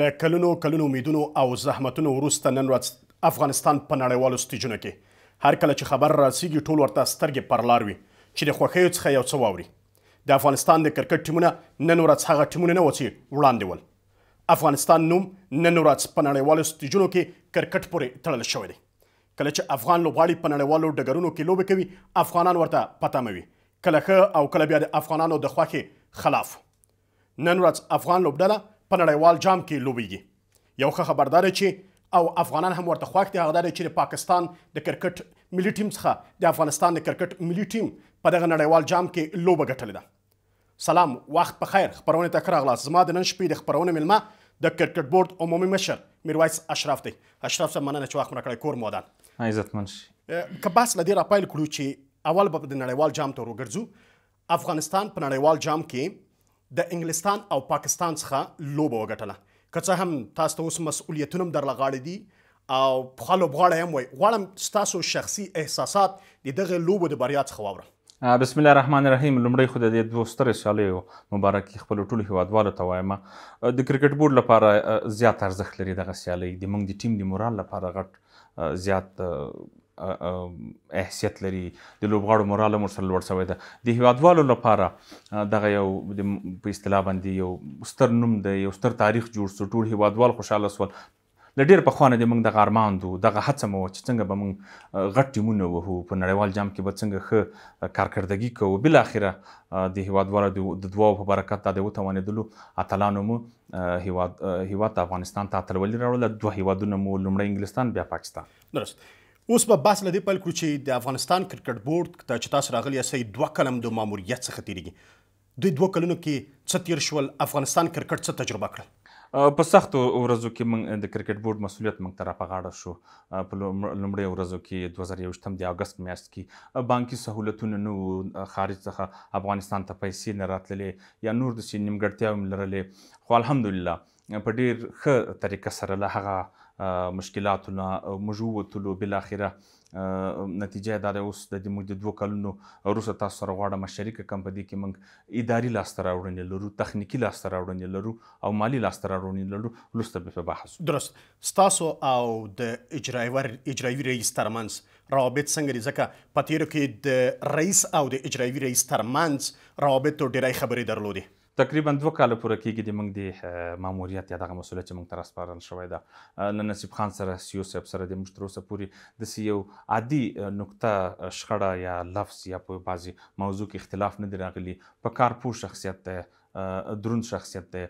له کلونو کلونو امیدونو او زحمتونو وروسته نن ورځ افغانستان په نړیوالو سټیجونو کې هر کله چې خبر راسیږي ټول ورته سترګې پرلار وي چې د خوښیو څخه یو څه واوري د افغانستان د کرکټ ټیمونه نن ورځ هغه ټیمونه نه و چې وړاندې ول افغانستان نوم نن ورځ په نړیوالو سټیجونو کې کرکټ پورې تړل شوی دی کله چې افغان لوبغاړي په نړیوالو ډګرونو کې لوبې کوي افغانان ورته پتاموي کله ښه او کله بیا د افغانانو د خوښې خلاف نن ورځ افغان لوبډله په نړیوال جام کې لوبیږي یو ښه خبردار چې او افغانان هم ورته خوښ دي هغه دا چې پاکستان د کرکټ ملي ټیم څخه د افغانستان د کرکټ ملي ټیم په دغه نړیوال جام کې لوبه ګټلې ده سلام وخت په خیر خبرونه ته راغلاست زما د نن شپې د خبرونه ملما د کرکټ بورډ عمومي مشر میرویس اشرف دی اشرف صاحب مننه چې وخت مرکړی کور مودان عزت منشي که بس لدی را پایل کړو چې اول به د نړیوال جام ته وګرځو افغانستان په نړیوال جام کې د انګلستان او پاکستان څخه لوبه وګټله که څه هم تاسو ته اوس مسؤلیتونه هم درله غاړه دي او پخه لوبغاړی هم وای غواړم ستاسو شخصي احساسات د دغه لوبو د بریا څخه واوره بسم الله الرحمن الرحیم لمړی خو د دې دوه سترې سیالیو مبارکي خپل ټولو هیوادوالو ته وایم د کرکټ بورډ لپاره زیات ارزښت لري دغه سیالي د موږ د ټیم د مورال لپاره غټ زیات احسیت لري د لوبغاړو مورال هم ورسره لوړ شوی ده د هیوادوالو لپاره دغه یو په اصطلاح باندې یو ستر نوم دی یو ستر تاریخ جوړ سو ټول هیوادوال خوشاله سول ل ډیر په خوانه د موږ د غارمان دو دغه هڅه مو چې څنګه به موږ غټ ټیمونه وهو په نړیوال جام کې به څنګه ښه کارکردګي کوو بل اخره د هیوادوالو د دواو په برکت د وته وانیدلو اتلانو مو هیواد هیواد افغانستان ته اتلولي راوړل دوه هیوادونه مو لومړی انګلستان بیا پاکستان درست اوس په بس لدی په کړو چې د افغانستان کرکټ بورډ ته چې تاسو راغلی یې دوه کلم د ماموریت څخه تیریږي د دوه کلونو کې څه تیر شول افغانستان کرکټ څه تجربه کړل په سختو ورځو کې موږ د کرکټ بورډ مسولیت موږ ته راپغاړه شو په لومړۍ ورځو کې 2021 د اگست میاشت کې بانکي سہولتونه نو خارج څخه افغانستان ته پیسې نه راتللې یا نور د سینیمګړتیا هم لرلې خو الحمدلله په ډیر ښه طریقه سره له هغه مشکلاتونه موږ ووتلو بل اخره نتیجه دا اوس د موږ د دوه کلونو روسه تاسو سره غواړم شریک کم په دې کې موږ اداري لاسته راوړنې لرو تخنیکی لاسته راوړنې لرو او مالی لاسته راوړنې لرو لسته به بحث درست تاسو او د اجرایي اجرایي رئیس ترمنس روابط څنګه دي ځکه په تیر کې د رئیس او د اجرایي رئیس ترمنس روابط ډیرای خبرې درلودي تقریبا دوه کال پوره کیږي د موږ د ماموریت یا دغه مسولیت چې موږ تر سپارل شوې ده نن نصیب خان سره سی او صاحب سره د موږ تر اوسه پوری د سی یو عادي نقطه شخړه یا لفظ یا په بعضي موضوع کې اختلاف نه دی راغلی په کار پوه شخصیت ده درون شخصیت ده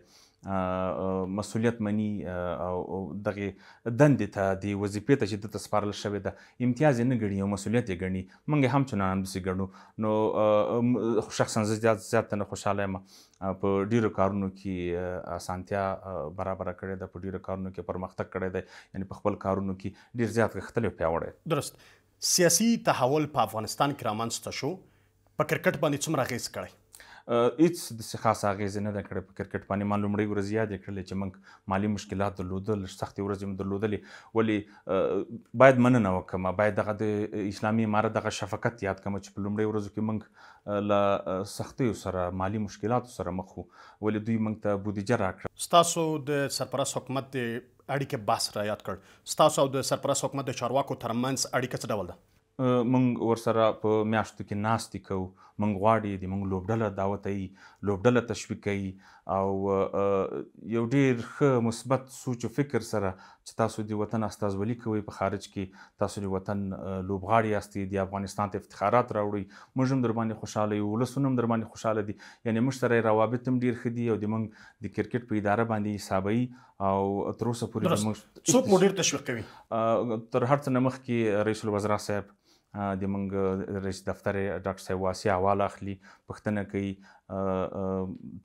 مسولیت مني او دغه دندې ته د وظیفې ته چې د سپارل شوې ده امتیاز نه ګڼي او مسولیت یې ګڼي موږ هم چنان بسې ګڼو نو شخصا زیات زیات نه خوشاله یم په ډیرو کارونو کې اسانتیا برابر کړې ده په ډیرو کارونو کې پرمختګ کړی دی یعنی په خپل کارونو کې ډیر زیات غختلې پیوړې درست سیاسي تحول په افغانستان کې رامنځته شو په کرکټ باندې څومره غیز کړی هیڅ د خاص اغیز نه ده کړې په کرکټ باندې مان لومړی ورځ یاد کړل چې موږ مالی مشکلات درلودل سختي ورځې موږ درلودلې ولی باید مننه وکم باید دغه د اسلامي امارت دغه شفقت یاد کم چې په لومړی ورځو کې موږ له سختي سره مالی مشکلات سره مخ وو ولی دوی موږ ته بودیجه راکړه ستاسو د سرپرست حکومت د اړیکه باس را یاد کړ ستاسو او د سرپرست حکومت د چارواکو ترمنځ اړیکه څه ډول ده موږ ورسره په میاشتو کې ناستې کوو منګ غواړي د منګ لوبډله دعوت ای لوبډله تشویق کوي او یو ډیر ښه مثبت سوچ او فکر سره چې تاسو د وطن استازولي کوي په خارج کې تاسو د وطن لوبغاړي یاست د افغانستان ته افتخارات راوړي موږ هم در باندې خوشاله یو ولسونم در باندې خوشاله دي یعنی موږ سره روابط هم ډیر ښه دي او د منګ د کرکټ په اداره باندې حسابي او تر اوسه پورې موږ څوک مو ډیر تشویق کوي تر هر څه مخکې رئیس الوزرا صاحب د منګ رئیس دفتر ډاکټر صاحب واسي حواله اخلي پښتنه کوي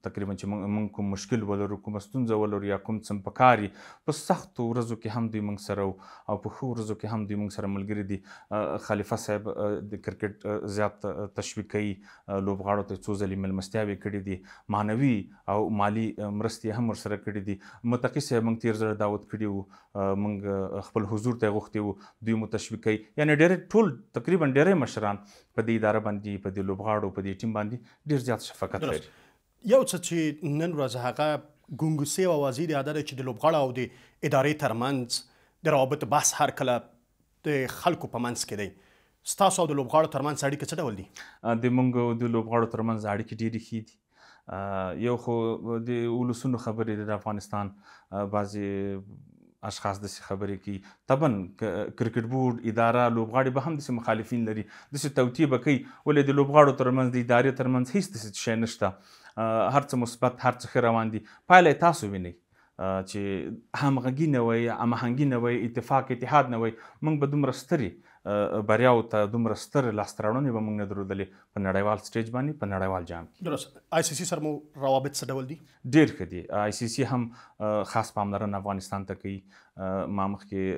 تقریبا چې موږ کوم مشکل ولرو کوم ستونزه ولرو یا کوم څه پکاري په سختو ورځو کې هم دوی موږ سره او په خو ورځو کې هم دوی موږ سره ملګری دي خلیفہ صاحب د کرکټ زیات تشویق کوي لوبغاړو ته څو ځلې ملمستیاوي کړې دي مانوي او مالی مرستې هم ورسره کړې دي متقی صاحب موږ تیر ځل دعوت کړی وو موږ خپل حضور ته غوښتي وو دوی مو تشویق کوي یعنی ډېر ټول تقریبا ډېر مشران په دې اداره باندې په دې لوبغاړو په دې ټیم باندې باندې ډیر زیات شفقت لري یو څه چې نن ورځ هغه ګونګوسي او وزیر ادا چې د لوبغاړو او د ادارې ترمنځ د روابط بحث هر کله د خلکو په منځ کې دی ستاسو د لوبغاړو ترمنځ اړیکې څه ډول دي د مونږ د لوبغاړو ترمنځ اړیکې ډېرې ښې دي یو خو د ولوسونو خبرې د افغانستان بعضي اشخاص د خبرې کوي طبعا کرکټ بورډ اداره لوبغاړي به هم د مخالفین لري د توتی بکی ولې د لوبغاړو ترمنځ د ادارې ترمنځ هیڅ د شي نشته هر څه مثبت هر څه روان دي پایله تاسو وینئ چې همغږي نه وي هماهنګي نه وي اتفاق اتحاد نه وي موږ به دومره ستري بریاو ته دومره ستر لاستراوړنې به موږ نه درلودلې په نړیوال سټیج باندې په نړیوال جام کې درست آی سی سی سره مو روابط څه ډول دي ډیر ښه دي آی سی سی هم خاص پاملرنه افغانستان ته کوي ما مخکې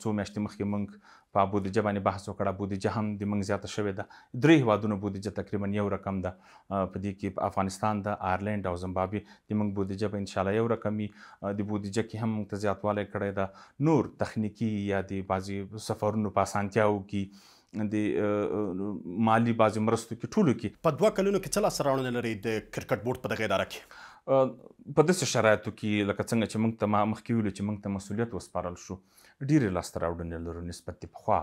څو میاشتې مخکې مونږ په بودیجه باندې بحث وکړه بودیجه هم د منځ زیاته شوې ده درې هوادونو بودیجه تقریبا یو رقم ده په دې کې افغانستان د آیرلند او زیمبابوې د منځ بودیجه په ان شاء الله یو رقمي د بودیجه کې هم موږ ته زیاتوالی کړی ده نور تخنیکی یا د بعضي سفرونو په اسانتیاو کې د مالی بازو مرستو کې ټولو کې په دوه کلونو کې څه لاسته راوړنه لري د کرکټ بورډ په دغه اداره کې په داسې شرایطو کې لکه څنګه چې موږ ته مخکې ویلو چې موږ ته مسولیت وسپارل شو ډېرې لاسته راوړنې لرو نسبت د پخوا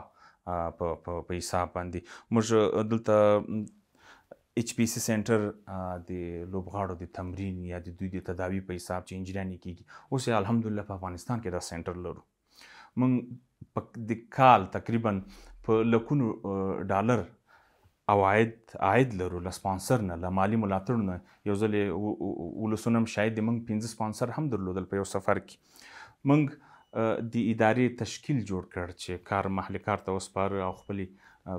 په په حساب باندې موږ دلته ایچ پی سی سنټر د لوبغاړو د تمرین یا د دوی د تداوی په حساب چې انجنیری کیږي اوس الحمدلله په افغانستان کې دا سنټر لرو موږ د کال تقریبا په لکونو ډالر عواید عاید لرو له سپانسر نه له مالی ملاتړ نه یو ځل ولسونه شاید موږ پنځه سپانسر هم درلودل په یو سفر کې موږ د ادارې تشکیل جوړ کړ چې کار محلي کار ته وسپار او خپل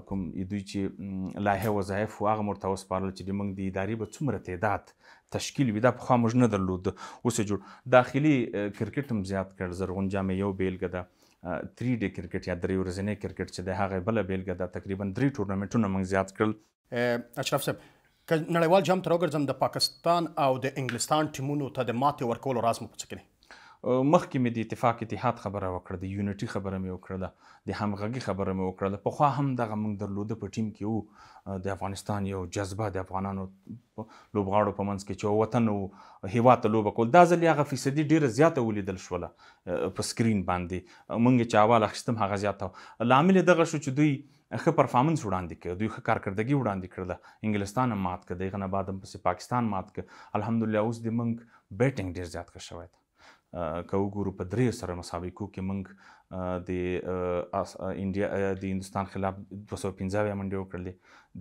کوم دوی چې لایحه وظایف او هغه مرته وسپارل چې موږ د ادارې به څومره تعداد تشکیل وي دا پخوا موږ نه درلود اوس جوړ داخلي کرکټ هم زیات کړ زرغون جامې یو بیلګه ده 3 ډي کرکټ یا درې ورځنی کرکټ چې د هغه بل بیلګه دا تقریبا درې ټورنمنټونه موږ زیات کړل اشرف صاحب نړیوال جام تر وګرځم د پاکستان او د انګلستان ټیمونو ته د ماتې ورکول راز مو پڅکلي مخکې مې د اتفاق اتحاد خبره وکړه د یونټي خبره مې وکړه د همغږي خبره مې وکړه په خو هم دغه موږ درلوده په ټیم کې وو د افغانستان یو جذبه د افغانانو لوبغاړو په منځ کې چې وطن او هیواد ته لوبه کول دا ځل هغه فیصدي ډیره زیاته ولیدل شوله په سکرین باندې موږ چې اول اخستم هغه زیاته لامل دغه شو چې دوی ښه پرفارمنس وړاندې کړ دوی ښه کارکردګي وړاندې کړله انګلستان مات کړ دغه نه بعد هم پسې پاکستان مات کړ الحمدلله اوس د منګ بیټینګ ډیر زیات ښه شوی کوګورو په درې سره مسابقو کې موږ د انډیا د هندستان خلاف 215 منډي وکړلې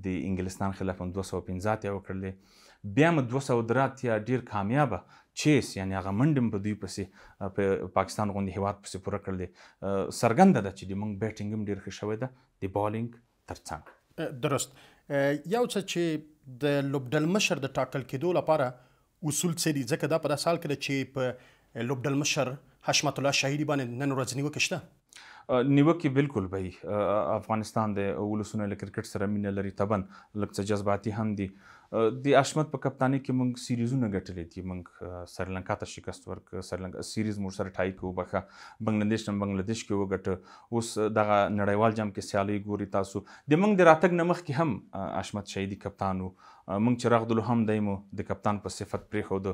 د انګلستان خلاف 215 ته وکړلې بیا م 203 یا ډیر کامیابه چیس یعنی هغه منډم په دوی پسې په پاکستان غونډې هواد پسې پوره کړلې سرګند ده چې موږ بیټینګ هم ډیر ښه شوی ده د بالینګ ترڅنګ درست یو څه چې د لوبډل مشر د ټاکل کېدو لپاره اصول څه دي ځکه دا په داسې حال کې چې په لوبډل مشر حشمت الله شهیدی باندې نن ورځ نیوکه شته نیوکه بالکل بای افغانستان د ولسونه له کرکټ سره مینه لري تبن لکه جذباتي هم دي د حشمت په کپتانی کې موږ سیریزونه ګټلې دي موږ سریلانکا ته شکست ورک سریلانکا سیریز موږ سره ټای کې وبخه بنگلاديش نن بنگلاديش کې وګټ اوس دغه نړیوال جام کې سیالي ګوري تاسو د موږ د راتګ نمخ کې هم حشمت شهیدی کپتانو مونږ چې راغدل هم دایمو د کپتان په صفت پرې خو دو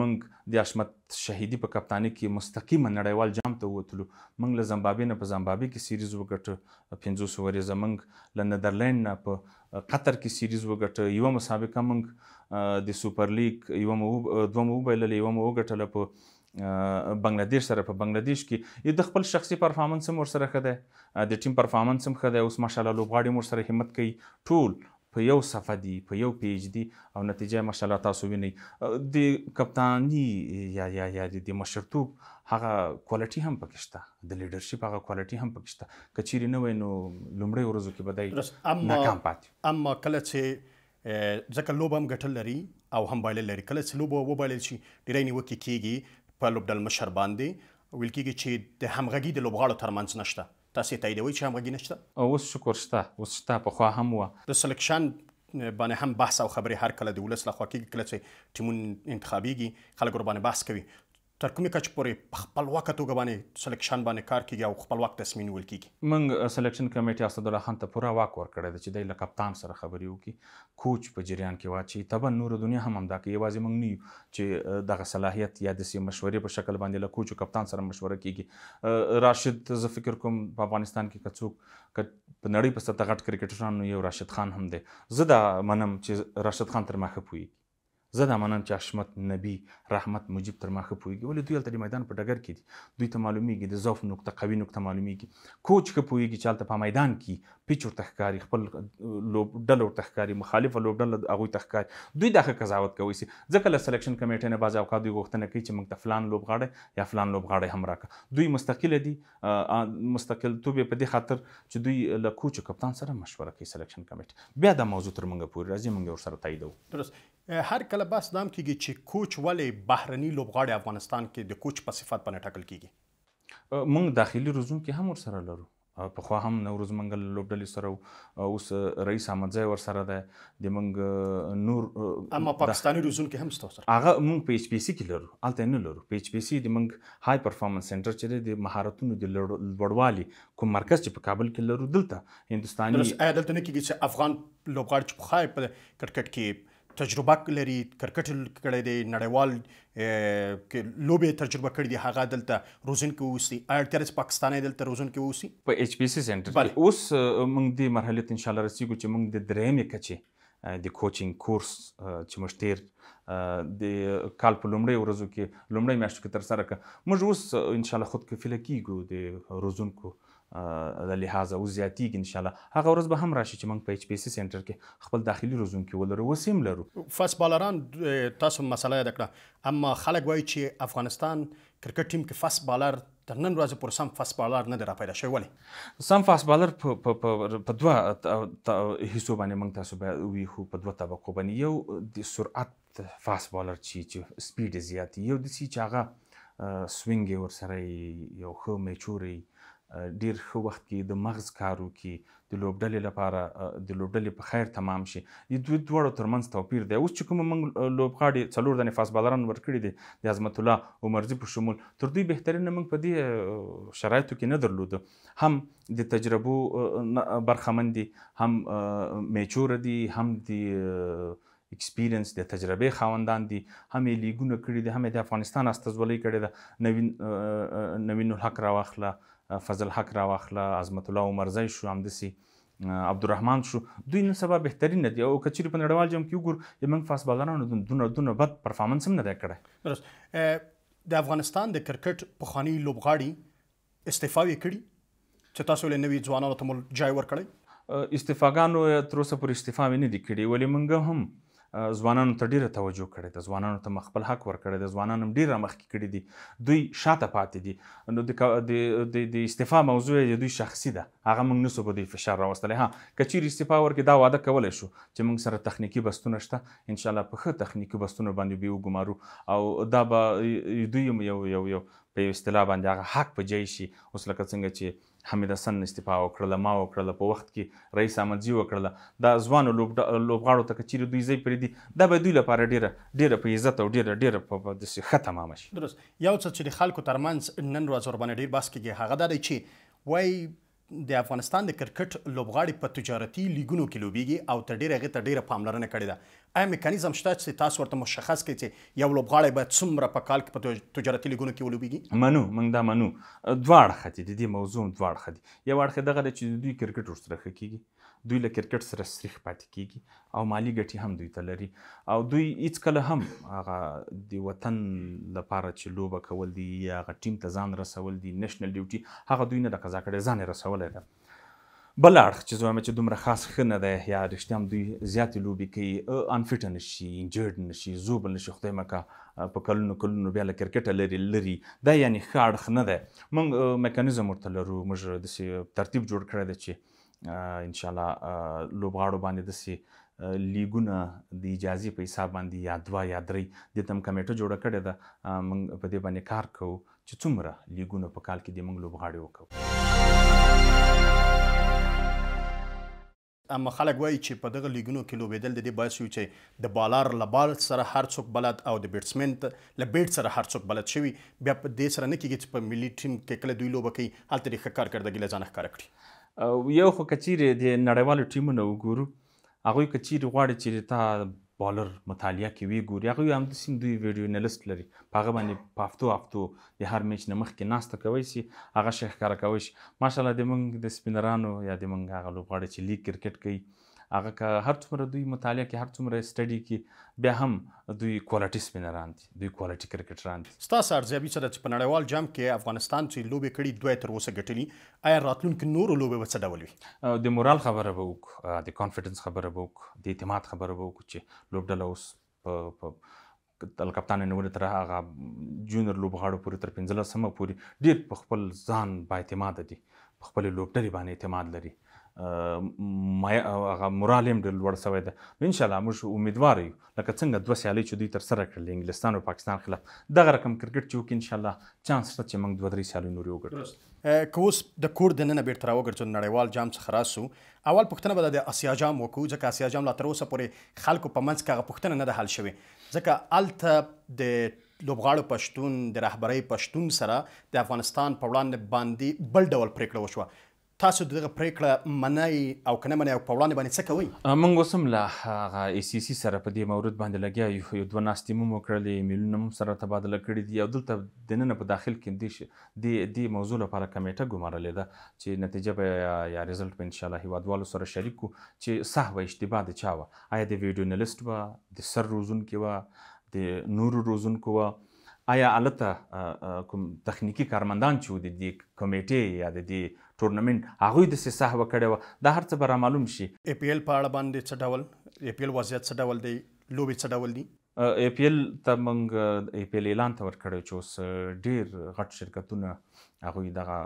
مونږ د اشمت شهیدی په کپتانی کې مستقیما نړیوال جام ته ووتلو مونږ له زمبابوې نه په زمبابوې کې سیریز وګټه 500 ورې زمنګ له نیدرلند نه په قطر کې سیریز وګټه یو مسابقه مونږ د سوپر لیگ یو مو دوه مو بایللې یو مو وګټله په بنگلاديش سره په بنگلاديش کې یو د خپل شخصي پرفارمنس هم ورسره خده د ټیم پرفارمنس هم خده اوس ماشاالله لوبغاړي هم سره همت کوي ټول په یو صفه دي په یو پیج دي او نتیجه ماشاءالله تاسو وینئ د کپتانی یا یا یا د مشرتوب هغه کوالټي هم پکې شته د لیډرشپ هغه کوالټي هم پکې شته کچېرې نه وای نو لومړی ورځو کې بدای ناکام پاتې اما کله چې ځکه لوب هم ګټل لري او هم بایل لري کله چې لوب وبایل شي ډیری نیوکې کیږي په لوبډل مشر باندې ویل کیږي چې د همغږي د لوبغاړو ترمنځ نشته تاسو تاییدوي چې همغږي نشته اوس شکر شته اوس شته په خو هم و د سلیکشن باندې هم بحث او خبرې هر کله د ولس لخوا کېږي کله چې ټیمون انتخابیږي خلک ور باندې بحث کوي تر کومې کچ پورې په خپلواک توګه باندې سلیکشن باندې کار کوي او خپلواک تصمیم نیول کیږي موږ سلیکشن کمیټه اسد الله خان ته پوره واک ورکړی دی چې د لکپتان سره خبرې وکړي کوچ په جریان کې واچي تبا نور دنیا هم همدا کوي یوازې موږ نه یو چې دغه صلاحیت یا د سیمه مشورې په شکل باندې له کوچ او کپتان سره مشوره کیږي راشد زه فکر کوم په افغانستان کې کڅوک په نړۍ په ستغټ کرکټرانو یو راشد خان هم دی زه دا منم چې راشد خان تر مخه پوي زه دا منم چې حشمت نبی رحمت مجيب تر ما ښه پوهیږي ولې دوی هلته د میدان په ډګر کې دي دوی ته معلومیږي د ضعف نقطه قوي نقطه معلومیږي کوچ ښه پوهیږي چې هلته په میدان کې پیچ ورته ښکاری خپل لوبډل ورته ښکاری مخالفه لوبډل هغه ته ښکاری دوی دغه قضاوت کوي سي ځکه له سلیکشن کمیټې نه بعض اوقات دوی غوښتنه کوي چې موږ ته فلان لوبغاړی یا فلان لوبغاړی هم راکړه دوی مستقل دي مستقل توب په دې خاطر چې دوی له کوچ کپتان سره مشوره کوي سلیکشن کمیټې بیا دا موضوع تر موږ پورې راځي موږ ورسره تاییدو درست هر کله بس دام کیږي چې کوچ ولې بهرني لوبغاړي افغانستان کې د کوچ په صفت باندې ټاکل کیږي موږ داخلي روزونکو هم ورسره لرو په خو هم نوروز منګل لوبډلې سره اوس رئیس احمد زای ور سره ده د منګ نور اما پاکستاني روزون کې هم ستاسو هغه مونږ په ایچ پی سی کې لرو الته نه لرو په ایچ پی سی د منګ های پرفارمنس سنټر چې د مهارتونو د لوړوالي کوم مرکز چې په کابل کې لرو دلته هندستاني دلته نه کېږي چې افغان لوبغاړي چې په خای په کرکټ کې تجربه لري کرکټ کړی دی نړیوال لوبې تجربه کړې دي هغه دلته روزونکي اوسي اړتیا پاکستاني دلته روزونکي اوسي په ایچ پی سی سنټر کې اوس موږ دې مرحله ته ان شاء الله رسیدو چې موږ د درېمې کچې د کوچینګ کورس چې موږ تیر د کال په لومړۍ ورځو کې لومړۍ میاشتو کې تر سره کړ موږ اوس ان شاء الله خود کفیله کیږو د روزونکو د لحاظه او زیاتیږي ان شاء الله هغه ورځ به هم راشي چې موږ په ایچ پی سي سنټر کې خپل داخلي روزونکي ولرو وسیم لرو فاسبالران تاسو مسله یاد کړه اما خلک وایي چې افغانستان کرکټ ټیم کې فاسبالر تر نن ورځې پورې سم فاست بالر نه دی را پیدا شوی ولې سم فاست بالر په په دوه حصو باندې موږ تاسو به وی خو په دوه طبقو باندې یو د سرعت فاست بالر چې چې سپیډ زیات یو د سي چې هغه سوینګ ور سره یو خو میچوري ډیر ښه وخت کې د مغز کارو کې د لوبډلې لپاره د لوبډلې په خیر تمام شي د دوی دوړو ترمنځ توپیر دی اوس چې کوم موږ لوبغاړي څلور د نفاس بالران ورکړي دي د عظمت الله عمرزي په شمول تر دوی بهترین موږ په دې شرایطو کې نه درلود هم د تجربو برخمن دي هم میچور دي هم د اکسپیرینس د تجربه خاوندان دي هم لیګونه کړی دي هم د افغانستان استازولۍ کړی ده نوین نوین الحق راوخله فضل حق راوخله عظمت الله عمرزی شو همدسي عبدالرحمن شو دوی نن سبا بهترین دي او کچری په نړیوال جام کې وګور یمنګ فاس بالرانو دونه دونه بد پرفارمنس هم نه دی کړی درست د افغانستان د کرکټ په خاني لوبغاړي استعفا وکړي چې تاسو له نوي ځوانانو ته مول جای ورکړي استفاګانو تر اوسه پر استفا نه دي کړي ولې منګه هم ځوانانو ته ډیره توجه کړې ده ځوانانو ته خپل حق ورکړی دی ځوانان هم ډیره مخکې کړي دي دوی شاته پاتې دي نو د د استعفا موضوع یې دوی شخصي ده هغه موږ نسو په دوی فشار راوستلی ها که چیرې استعفا ورکړي دا واده کولی شو چې موږ سره تخنیکي بستونه شته انشاءالله په ښه تخنیکي بستونو باندې به وګمارو او دا به دوی هم یو یو یو په یو اصطلاح باندې هغه حق په جای شي اوس لکه څنګه چې حمید حسن استعفا وکړله ما وکړله په وخت کې رئیس احمدزي وکړله دا ځوانو لوبغاړو ته که چیرې دوی ځای پرېږدي دا به دوی لپاره ډېره ډېره په عزت او ډېره ډېره په داسې ښه تمامه شي درست یو څه چې د خلکو ترمنځ نن ورځ ورباندې ډېر بحث کېږي هغه دا دی چې وایي د افغانستان د کرکټ لوبغاړي په تجارتي لیګونو کې لوبيږي او تر ډیره غته ډیره پاملرنه کړې ده ایا میکانیزم شته چې تاسو ورته مشخص کړئ چې یو لوبغاړی به څومره په کال کې په تجارتي لیګونو کې ولوبيږي منو موږ دا منو دواړه ختی د دې موضوع دواړه ختی یو اړخ دغه چې دوی کرکټ ورسره کیږي دوی له کرکټ سره سریح پاتې کیږي او مالی ګټي هم دوی ته لري او دوی هیڅ کله هم هغه د وطن لپاره چې لوبه کول دي یا هغه ټیم ته ځان رسول دي نېشنل ډیوټي هغه دوی نه د قضا کړي ځان رسولای دی بل اړخ چې زما چې دومره خاص ښه نه دی یا رښتیا هم دوی زیاتې لوبې کوي انفټ نه شي انجرډ نه شي زوبل نه شي خدای مکه په کلونو کلونو بیا له کرکټه لري لري دا یعنی ښه اړخ نه دی موږ میکانیزم ورته لرو موږ داسې ترتیب جوړ کړی دی چې ان شاء الله لوبغاړو باندې د سي لیګونه د اجازه په حساب باندې یا دوا یا درې د تم کمیټه جوړه کړې ده موږ په دې باندې کار کوو چې څومره لیګونه په کال کې د موږ لوبغاړي وکړو اما خلک وایي چې په دغه لیګونو کې لوبېدل د دې باعث یو چې د بالار له بال سره هر څوک بلد او د بیټسمن له بیټ سره هر څوک بلد شوی بیا په دې سره نه کېږي چې په ملي ټیم کې کله دوی لوبه کوي هلته د ښه کارکردګۍ له ځانه ښکاره کړي یو خو کچیرې د نړیوالو ټیمونو وګورو هغوی کچیرې غواړي چې تا بالر مطالعه کوي ګوري هغوی همداسې دوی ویډیو انالیست لري په هغه باندې په هفتو هفتو د هر میچ نه مخکې ناسته کوی شي هغه شی ښکاره کوی شي ماشاءالله د موږ د سپینرانو یا د موږ هغه لوبغاړي چې لیګ کرکټ کوي هغه که هر څومره دوی مطالعه کې هر څومره سټډي کې بیا هم دوی کوالټي سپینران دي دوی کوالټي کرکټران دي ستاسو ارزیابي څه ده چې په نړیوال جام کې افغانستان چې لوبې کړي دوی تر اوسه ګټلي آیا راتلونکي نور لوبې وڅ ډول وي د مورال خبره به وک د کانفیډنس خبره به وک د اعتماد خبره به وک چې لوبډله اوس په تل کپتان نیول تر هغه جونیور لوبغاړو پورې تر 15 سمه پورې ډیر په خپل ځان با اعتماد دي خپل لوبډلې باندې اعتماد لري ما هغه مورال هم لوړ شوی ده ان شاء الله موږ امیدوار یو لکه څنګه دوه سیالۍ چې دوی تر سره کړل انګلستان او پاکستان خلاف دغه رقم کرکټ چې وکړي ان شاء الله چانس شته چې موږ دوه درې سیالۍ نورې وګټو که اوس د کور دننه بیرته راوګرځو نړیوال جام څخه راسو اول پوښتنه به د اسیا جام وکړو ځکه اسیا جام لا تر اوسه پورې خلکو په منځ کې هغه پوښتنه نه ده حل شوې ځکه الته د لوبغاړو پښتون د رهبرۍ پښتون سره د افغانستان په وړاندې باندې بل ډول پریکړه وشوه تاسو دغه پریکړه منای او کنه منای او په وړاندې باندې څه کوئ موږ اوس هم له هغه ای سی سی سره په دې مورد باندې لګیا یو دوه ناستې مو وکړلې ایمیلونه مو سره تبادله کړي دي او دلته د نن په داخل کې دې دې دې موضوع لپاره کمیټه ګمارلې ده چې نتیجه به یا رزلټ په ان شاء الله هیوادوالو سره شریک کو چې صحوه اشتباه د چا و آیا د ویډیو نلیست و د سر روزونکو و د نورو روزونکو و آیا الته کوم تخنیکی کارمندان چې د دې کمیټې یا د دې ټورنمنت هغه د سهو کړي و د هرڅه به معلوم شي ای پی ایل په اړه باندې څه ډول ای پی ایل وضعیت څه ډول دی لوبي څه ډول دی ای پی ایل ته موږ ای پی ایل اعلان تور کړی چې اوس ډیر غټ شرکتونه هغه دغه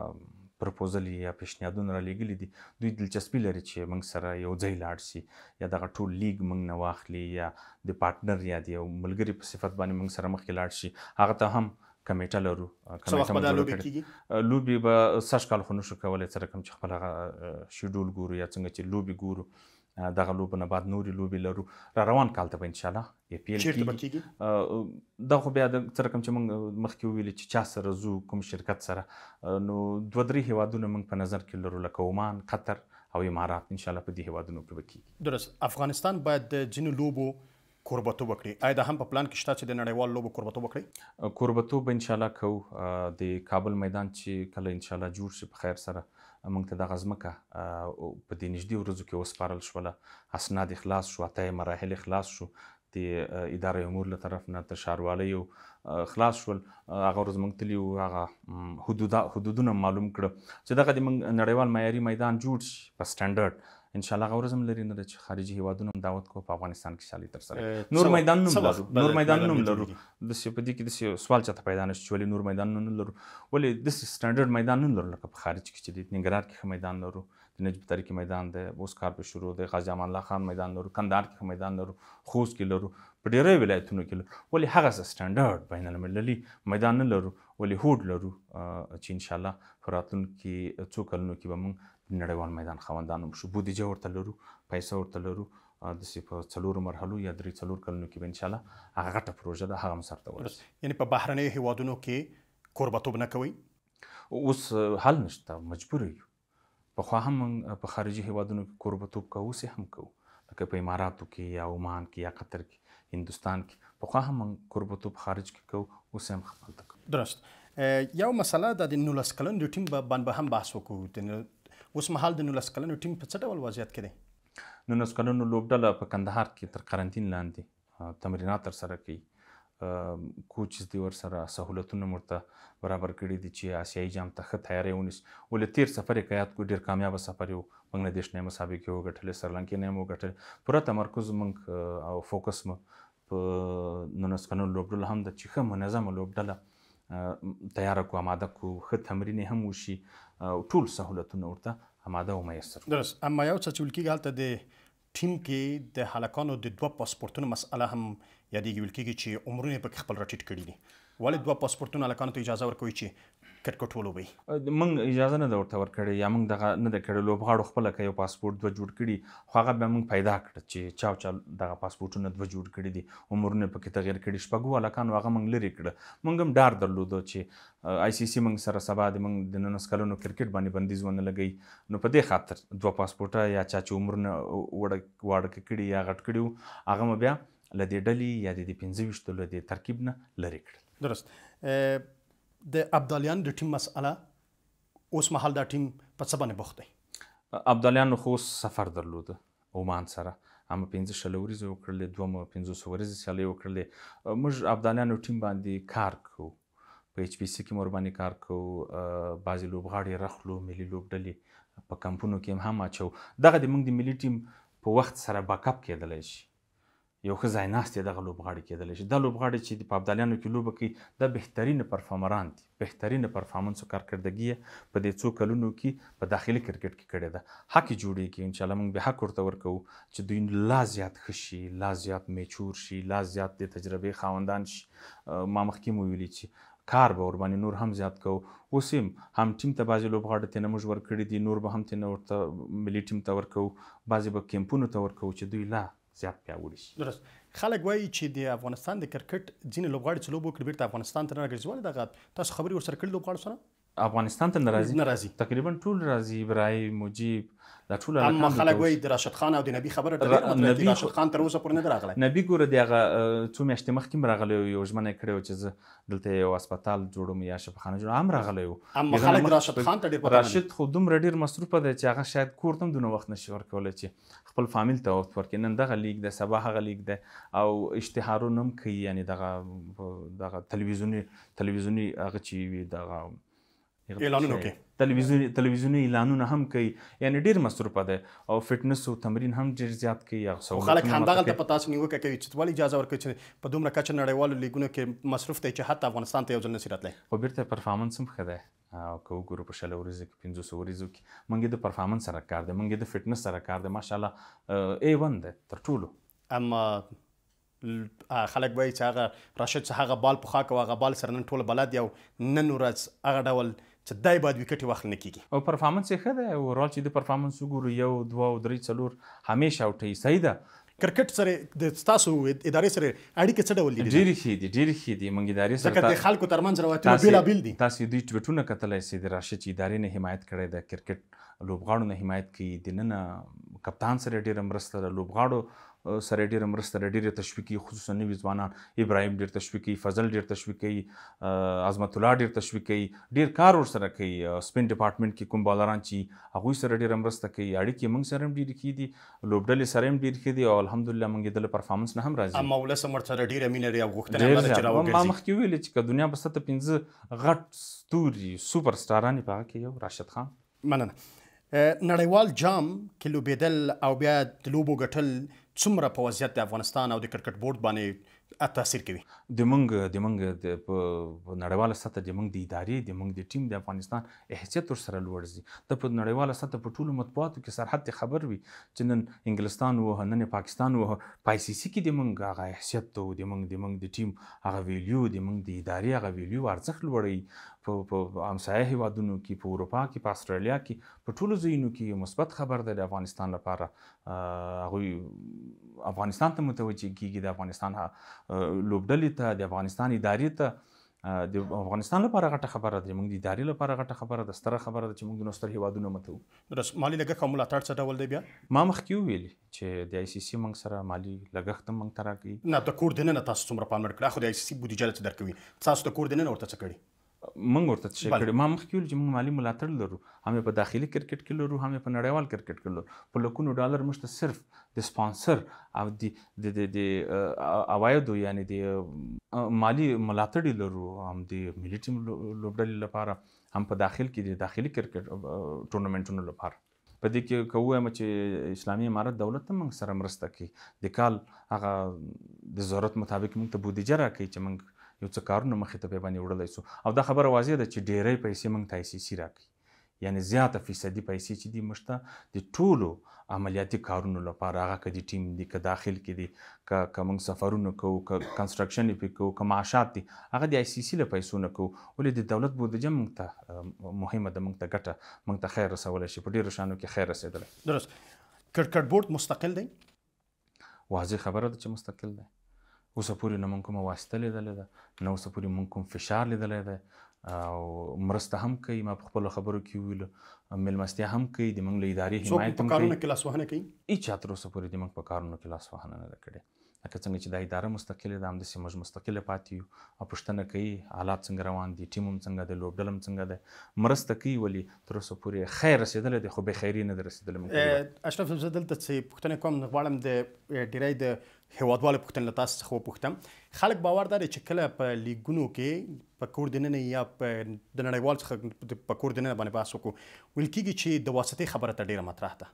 پروپوزل یا پیشنهادونه را لګیلي دي دوی دلچسپي لري چې موږ سره یو ځای لاړ شي یا دغه ټول لیګ موږ نه واخلي یا د پارټنر یا د ملګری په صفت باندې موږ سره مخکې لاړ شي هغه ته هم کمیټه لرو کمیټه لرو لوبي به سش کال خو نشو کولای سره کوم چې خپل شیډول ګورو یا څنګه چې لوبي ګورو دغه لوبه نه بعد نوري لوبي لرو را روان کال ته ان شاء الله ای پی ال دا خو بیا د سره کوم چې موږ مخکې ویل چې چا سره زو کوم شرکت سره نو دوه درې هوادونه موږ په نظر کې لرو لکه عمان قطر او امارات ان شاء الله په دې هوادونو کې وکړي درست افغانستان باید د جنو لوبو کوربتو وکړي آیا دا هم په پلان کې شته چې د نړیوال لوبو کوربتو وکړي کوربتو به ان شاء الله کوو د کابل میدان چې کله ان شاء الله جوړ شي په خیر سره موږ ته د غزمکه په دې نږدې ورځو کې وسپارل شوله اسناد اخلاص شو اته مراحل اخلاص شو د ادارې امور له طرف نه تر شاروالیو خلاص شول هغه ورځ موږ تلیو هغه حدود حدودونه معلوم کړ چې دغه د نړیوال معیاري میدان جوړ شي په سټانډرډ ان شاء الله غوړزم لري نه چې خارجي هیوادونو دعوت کو په افغانستان کې شالي تر سره نور میدان نوم لرو نور میدان نوم لرو د سې په دې کې د سوال چاته پیدا نشي چې ولې نور میدان نوم لرو ولې د سټانډرد میدان نوم لرو لکه په خارج کې چې د ننګرهار کې میدان لرو د نجب طریق میدان دی اوس کار په شروع دی غازی امان الله خان میدان لرو کندهار کې میدان لرو خوست کې لرو په ډیرو ولایتونو کې لرو ولې هغه سټانډرد بین المللي میدان نه لرو ولې هوډ لرو چې ان شاء الله فراتون کې څو کلونو کې به موږ نړیوال میدان خوندان هم شو بودیجه ورته لرو پیسې ورته لرو د سی په څلور مرحلو یا درې څلور کلونو کې به ان شاء الله هغه غټه پروژه ده هغه هم سرته ورسېږي یعنی په بهرنیو هیوادونو کې قربتوب نه کوي اوس حل نشته مجبور یو په خو هم په خارجي هیوادونو کې قربتوب کوو سه هم کوو لکه په اماراتو کې یا عمان کې یا قطر کې هندستان کې په خو هم قربتوب خارج کې کوو اوس هم خپل تک درست یو مسله د 19 کلن د ټیم باندې به هم بحث وکړو اوس مهال د نولس کلنو ټیم په څه ډول وضعیت کې دی نولس کلنو لوبډله په کندهار کې تر قرنټین لاندې تمرینات تر سره کوي کوچز دی ور سره سہولتونه مرته برابر کړی دي چې آسیایي جام ته ښه تیاری ونیس ولې تیر سفر یې کیات کو ډیر کامیاب سفر یو بنگلاديش نه مسابقه وګټل سرلانکې نه مو ګټل پوره تمرکز مونږ او فوکس مو په نونس کنو لوبډل هم د چیخه منظم لوبډله تیار کو آماده کو خ تمرین هم وشي ټول سہولتونه ورته آماده او میسر درست اما یو څه چې ولکې غلطه ده ټیم کې د هلکانو د دوه پاسپورتونو مسله هم یادېږي ویل کېږي چې عمرونه یې پکې خپل راټیټ کړي دي ولې دوه پاسپورتونه لکانو ته اجازه ورکوي چې کرکټ ولوبي موږ اجازه نه ورته ورکړې یا موږ دغه نه د کړې لوبغاړو خپل کې یو پاسپورت دوه جوړ کړي خو هغه به موږ پیدا کړ چې چاو چا دغه پاسپورتونه دوه جوړ کړي دي عمرونه پکې تغیر کړي شپږو الکان هغه موږ لري کړ موږ هم ډار درلودو چې آی سی سی موږ سره سبا د موږ د نن سکلونو کرکټ باندې بندیز ونه لګي نو په دې خاطر دوه پاسپورت یا چا چې عمرونه وړ وړ کړي یا غټ کړي هغه بیا لدې ډلې یا د 25 لدې ترکیب نه لری کړ درست د ابدالیان د ټیم مسأله اوس مهال دا ټیم په څه باندې بوخت دی ابدالیان خو سفر درلود عمان سره هم 15 شلوريز وکړل دوه م 15 سوريز سیالي وکړل موږ ابدالیانو ټیم باندې کار کوو په ایچ پی سی کې مور باندې کار کوو بازي لوبغاړي رخلو ملي لوبډلې په کمپونو کې هم اچو دغه د موږ د ملي ټیم په وخت سره باکاپ کېدلای شي یو ښه ځایناستې دغه لوبغاړی کېدلی شي دا لوبغاړي چې په ابدالیانو کې لوبه کوي د بهترینه پرفارمران دي بهترینه پرفارمنس او کارکردګي په دې څو کلونو کې په داخلي کرکټ کې کړې ده حق جوړیږي ان شاء الله موږ به حق ورته ورکو چې دوی لا زیات ښه شي لا زیات میچور شي لا زیات د تجربې خاوندان شي ما مخکې مو ویلي چې کار به ورباندې نور هم زیات کو اوس هم هم ټیم ته بعضې لوبغاړو ته نه موږ ورکړي دي نور به هم ته نه ورته ملي ټیم ته ورکوو بعضې به کیمپونو ته ورکوو چې دوی لا زیات پیاوړي شي درست خلک وایي چې د افغانستان د کرکټ ځینې لوبغاړي چې لوبو کړی بیرته افغانستان ته راګرځي ولې دغه تاسو خبري ورسره کړې لوبغاړو سره افغانستان ته ناراضي ناراضي تقریبا ټول ناراضي ابراهيم مجيب دا ټول اما خلک وایي د راشد خان او د نبی خبره ډېر مطلب دی راشد خان تر اوسه پورې نه دراغله نبی ګوره دی هغه څو میاشتې مخکې راغلی یو ژمنه کړې چې زه دلته یو هسپتال جوړوم یا شفاخانه جوړوم هم راغلی یو اما خلک راشد خان ته ډېر راشد خو دومره ډېر مصروف دی چې هغه شاید کور ته دونه وخت نشي ورکولی چې خپل فامیل ته وخت ورکړي نن دغه لیک د سبا هغه لیک دی او اشتهارونه هم کوي یعنی دغه دغه تلویزیوني تلویزیوني هغه چې دغه اعلانونه کوي تلویزیون تلویزیوني اعلانونه هم کوي یعنی ډیر مصرفه ده او فټنس او تمرین هم ډیر زیات کوي هغه سو خلک همدغه ته پتا شنو کوي چې ولې اجازه ورکړي چې په دومره کچه نړیوالو لیګونو کې مصرف ته چې حتی افغانستان ته یو ځل نشي راتلی خو بیرته پرفارمنس هم خده او که وګورو په شل ورځو کې 500 ورځو کې مونږ د پرفارمنس سره کار دی مونږ د فټنس سره کار دی ماشاالله ای 1 ده تر ټولو اما خلک وایي چې هغه راشد چې هغه بال پخا کوي هغه بال سره نن ټول بلد یو نن ورځ هغه ډول چې دای باید وکټي واخل نه کیږي او پرفارمنس یې ښه دی او رال چې د پرفارمنس وګورو یو دوه او درې څلور همیشه اوټي صحیح ده کرکټ سره د تاسو ادارې سره اړیکې څه ډول دي ډېری ښې دي ډېری ښې دي موږ ادارې سره ځکه د خلکو ترمنځ روایتونه بېلابېل دي تاسو دوی ټویټونه کتلی سي د راشد چې ادارې نه حمایت کړی د کرکټ لوبغاړو نه حمایت کوي د نن کپتان سره ډېره مرسته ده لوبغاړو سره ډیره مرسته لري ډیره تشویقي خصوصا نوي ځوانان ابراهيم ډیر تشویقي فضل ډیر تشویقي عظمت الله ډیر تشویقي ډیر کار ور سره کوي سپین ډپارټمنټ کې کوم بالران چې هغه سره ډیره مرسته کوي اړیکې موږ سره هم ډیر کې دي لوبډلې سره هم ډیر کې دي او الحمدلله موږ د پرفارمنس نه هم راضي مولا سمر سره ډیره مینه لري او غوښتنه هم چې راوګرځي ما مخکې ویل چې دنیا بس ته 15 غټ ستوري سوپر سټاران په کې یو راشد خان مننه نړیوال جام کې لوبېدل او بیا د لوبو ګټل څومره په وضعیت د افغانستان او د کرکټ بورډ باندې تاثیر کوي د منګ د منګ د نړیواله سطح د منګ د ادارې د منګ د ټیم د افغانستان احتیاط ور سره لوړ زی د په نړیواله سطح په ټولو مطبوعاتو کې سرحد خبر وي چې نن انګلستان و نن پاکستان و پای سی سی کې د منګ هغه احتیاط ته د منګ د منګ د ټیم هغه ویلیو د منګ د ادارې هغه ویلیو ارزښت لوړی په په همسایه هیوادونو کې په اروپا کې په استرالیا کې په ټولو ځایونو کې یو مثبت خبر دی د افغانستان لپاره هغوی افغانستان ته متوجه کیږي د افغانستان لوبډلې ته د افغانستان ادارې ته د افغانستان لپاره غټه خبره ده موږ د ادارې لپاره غټه خبره ده ستره خبره ده چې موږ د نوستر هیوادونو متو درست مالی لګښت هم ملاتړ څه ډول دی بیا ما مخکې ویلي چې د آی سی سی موږ سره مالی لګښت هم موږ تراکي نه د کور دننه تاسو څومره پام ورکړه خو د آی سی سی بودیجه لته درکوي تاسو د کور دننه ورته څه کړی موږ ورته څه کړی ما مخکې ویل چې موږ مالی ملاتړ لرو هم په داخلي کرکټ کې لرو هم په نړیوال کرکټ کې لرو په لکونو ډالر موږ ته صرف د سپانسر او د د د اوایدو یعنی د مالی ملاتړ لرو هم د ملي ټیم لوبډلې لپاره هم په داخل کې د داخلي کرکټ ټورنمنټونو لپاره په دې کې کوم چې اسلامي امارت دولت هم موږ سره مرسته کوي د کال هغه د ضرورت مطابق موږ ته بودیجه راکړي چې موږ یو څه کارونه مخې ته باندې وړلای شو او دا خبره واضح ده چې ډیری پیسې موږ ته ایسیسی راکړي یعنی زیاته فیصدي پیسې چې دي مشته د ټولو عملیاتي کارونو لپاره هغه کدي ټیم دی که داخل کې دي که کوم سفرونه کوو که کنستراکشن یې کوو که معاشات دي هغه د ایسیسی له پیسو نه کوو ولې د دولت بودجه موږ ته مهمه ده موږ ته ګټه موږ ته خیر رسولی شي په ډیرو شانو کې خیر رسېدلی درست کرکټ بورډ مستقل دی واضح خبره ده چې مستقل دی اوسه پورې نه مونږ کومه واسطه لیدلې ده نه اوسه پورې مونږ کوم فشار لیدلی دی او مرسته هم کوي ما په خپل خبرو کې ویل ملمستیا هم کوي د منګ له ادارې حمایت هم کوي په کارونو کې لاس وهنه کوي ای چاترو سپورې د منګ په کارونو کې لاس وهنه نه کړي لکه څنګه چې دا اداره مستقله ده هم د سیمه مستقله پاتې یو او پښتنه کوي حالات څنګه روان دي ټیم هم څنګه ده لوبډل هم څنګه ده مرسته کوي ولی تر اوسه پورې خیر رسیدل دي خو به خیری نه رسیدل ممکن اشرف زدل ته څه پښتنه کوم نه غواړم د ډیری د هوادوال پښتن له تاسو څخه پښتم خلک باور لري چې کله په لیګونو کې په کور دننه یا په د نړیوال څخه په کور دننه باندې بحث وکړو ویل کیږي چې د واسطې خبره ته ډیره مطرح ده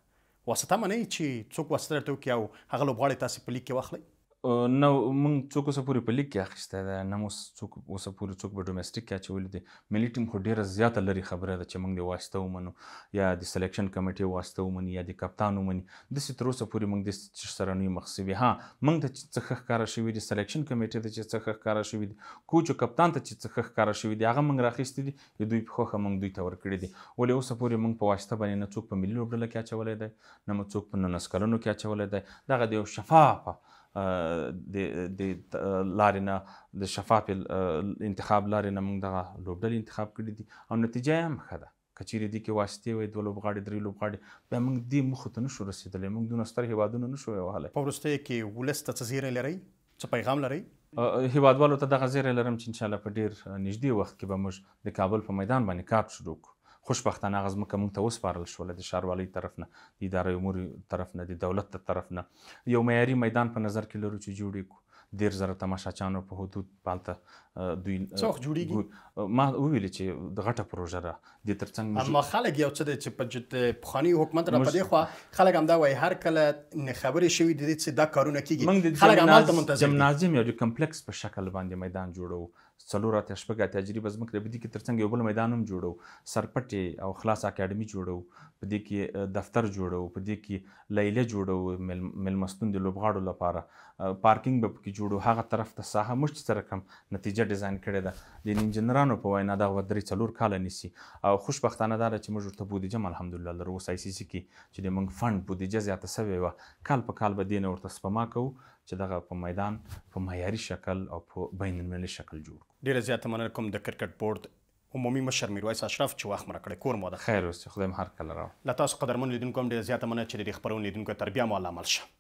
واسطه معنی چې څوک واسطه درته کوي او هغه لوبغاړي تاسو په لیګ کې واخلئ نو موږ څوک اوسه پورې په لیګ کې اخیسته ده نه اوس څوک اوسه پورې څوک به ډومېسټک کې اچولي دي ملي ټیم خو ډېره زیاته لري خبره ده چې موږ د واسطه ومنو یا د سلیکشن کمیټې واسطه ومني یا د کپتان ومني داسې تر اوسه پورې موږ داسې چې سره نه مخسوي ها موږ ته چې څه ښکاره شوي دي سلیکشن کمیټې ته چې څه ښکاره شوي دي کوچ او کپتان ته چې څه ښکاره شوي دي هغه موږ راخیستي دي دوی په خوخه موږ دوی ته ورکړي دي ولې اوسه پورې موږ په واسطه باندې نه څوک په ملي لوبډله کې اچولی دی نه مو څوک په نولس کلونو کې اچولی دی دغه د یو شفافه د لارې نه د شفاف انتخاب لارې نه موږ دغه لوبډلې انتخاب کړې دي او نتیجه یې هم ښه ده که چیرې دي کې واسطې وي دوه لوبغاړي درې لوبغاړي بیا موږ دې موخو ته نشو رسېدلی موږ دونه ستر هیوادونه نشو وهلی په وروستیو کې ولس ته څه زیری لرئ څه پیغام لرئ هیوادوالو ته دغه زیری لرم چې انشاءالله په ډېر نږدې وخت کې به موږ د کابل په میدان باندې کار شروع کړو خوشبختانه هغه ځمکه موږ ته وسپارل شوله د ښاروالۍ طرف نه د ادارې امورو طرف نه د دولت تر طرف نه یو معیاري میدان په نظر کې لرو چې جوړ کړو ډیر زره تماشاچانو په حدود پالته دوی څوک جوړیږي ما ویل چې د غټه پروژه را د ترڅنګ اما خلک یو څه د چې په جټ پخانی حکومت را پدې خو خلک هم دا وای هر کله نه خبرې شوې د دې څه دا کارونه کیږي خلک عمل ته منتظر جمنازیم یو کمپلیکس په شکل باندې میدان جوړو څلور اته شپږه تجربه زموږ د بدی کې ترڅنګ یو بل میدان هم جوړو سرپټي او خلاص اکیډمي جوړو په دې کې دفتر جوړو په دې کې لیله جوړو ملمستون د لوبغاړو لپاره پارکینګ به پکې جوړو هغه طرف ته ساحه مشت سره کم نتیجه ډیزاین ډیزاین کړی ده د انجنیرانو په وینا دا ودرې څلور کال نیسی او خوشبختانه ده چې موږ ورته بودیجه الحمدلله لرو اوس آی سی سی کې چې د موږ فند بودیجه زیاته سوې وه کال په کال به دینه ورته سپما کوو چې دغه په میدان په معیاري شکل او په بین المللي شکل جوړ کړو ډیره زیاته مننه کوم د کرکټ بورډ عمومي مشر میرویس اشرف چې واخ مر کړی کور مو ده خیر اوس خدای مهر کله راو لا تاسو قدرمن لیدونکو هم ډیره زیاته مننه چې د خبرونې لیدونکو تربیه مو علامه شه